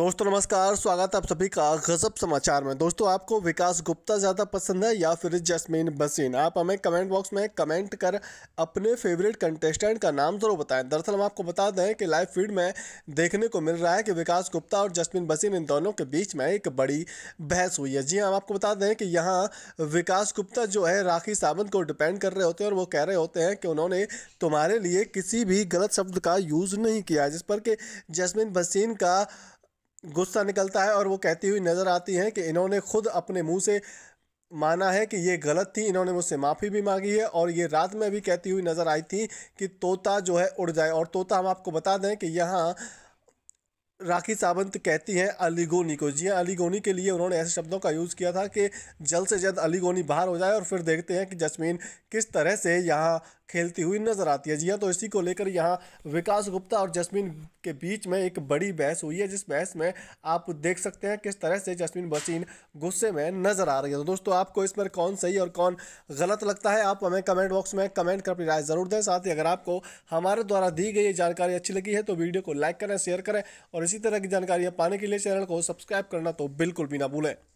दोस्तों नमस्कार स्वागत है आप सभी का गजब समाचार में दोस्तों आपको विकास गुप्ता ज़्यादा पसंद है या फिर जसमीन बसीन आप हमें कमेंट बॉक्स में कमेंट कर अपने फेवरेट कंटेस्टेंट का नाम ज़रूर बताएं दरअसल हम आपको बता दें कि लाइव फीड में देखने को मिल रहा है कि विकास गुप्ता और जसमीन बसीन इन दोनों के बीच में एक बड़ी बहस हुई है जी हाँ, हम आपको बता दें कि यहाँ विकास गुप्ता जो है राखी सावंत को डिपेंड कर रहे होते हैं और वो कह रहे होते हैं कि उन्होंने तुम्हारे लिए किसी भी गलत शब्द का यूज़ नहीं किया जिस पर कि जसमिन बसीन का गुस्सा निकलता है और वो कहती हुई नज़र आती हैं कि इन्होंने खुद अपने मुंह से माना है कि ये गलत थी इन्होंने मुझसे माफ़ी भी मांगी है और ये रात में भी कहती हुई नज़र आई थी कि तोता जो है उड़ जाए और तोता हम आपको बता दें कि यहाँ राखी सावंत कहती हैं अलीगोनी को जी हाँ अलीगोनी के लिए उन्होंने ऐसे शब्दों का यूज़ किया था कि जल्द से जल्द अलीगोनी बाहर हो जाए और फिर देखते हैं कि जसमीन किस तरह से यहाँ खेलती हुई नजर आती है जी हाँ तो इसी को लेकर यहाँ विकास गुप्ता और जसमीन के बीच में एक बड़ी बहस हुई है जिस बहस में आप देख सकते हैं किस तरह से जसमीन बसीन गुस्से में नजर आ रही है तो दोस्तों आपको इस पर कौन सही और कौन गलत लगता है आप हमें कमेंट बॉक्स में कमेंट कर अपनी राय जरूर दें साथ ही अगर आपको हमारे द्वारा दी गई ये जानकारी अच्छी लगी है तो वीडियो को लाइक करें शेयर करें और इसी तरह की जानकारियाँ पाने के लिए चैनल को सब्सक्राइब करना तो बिल्कुल भी ना भूलें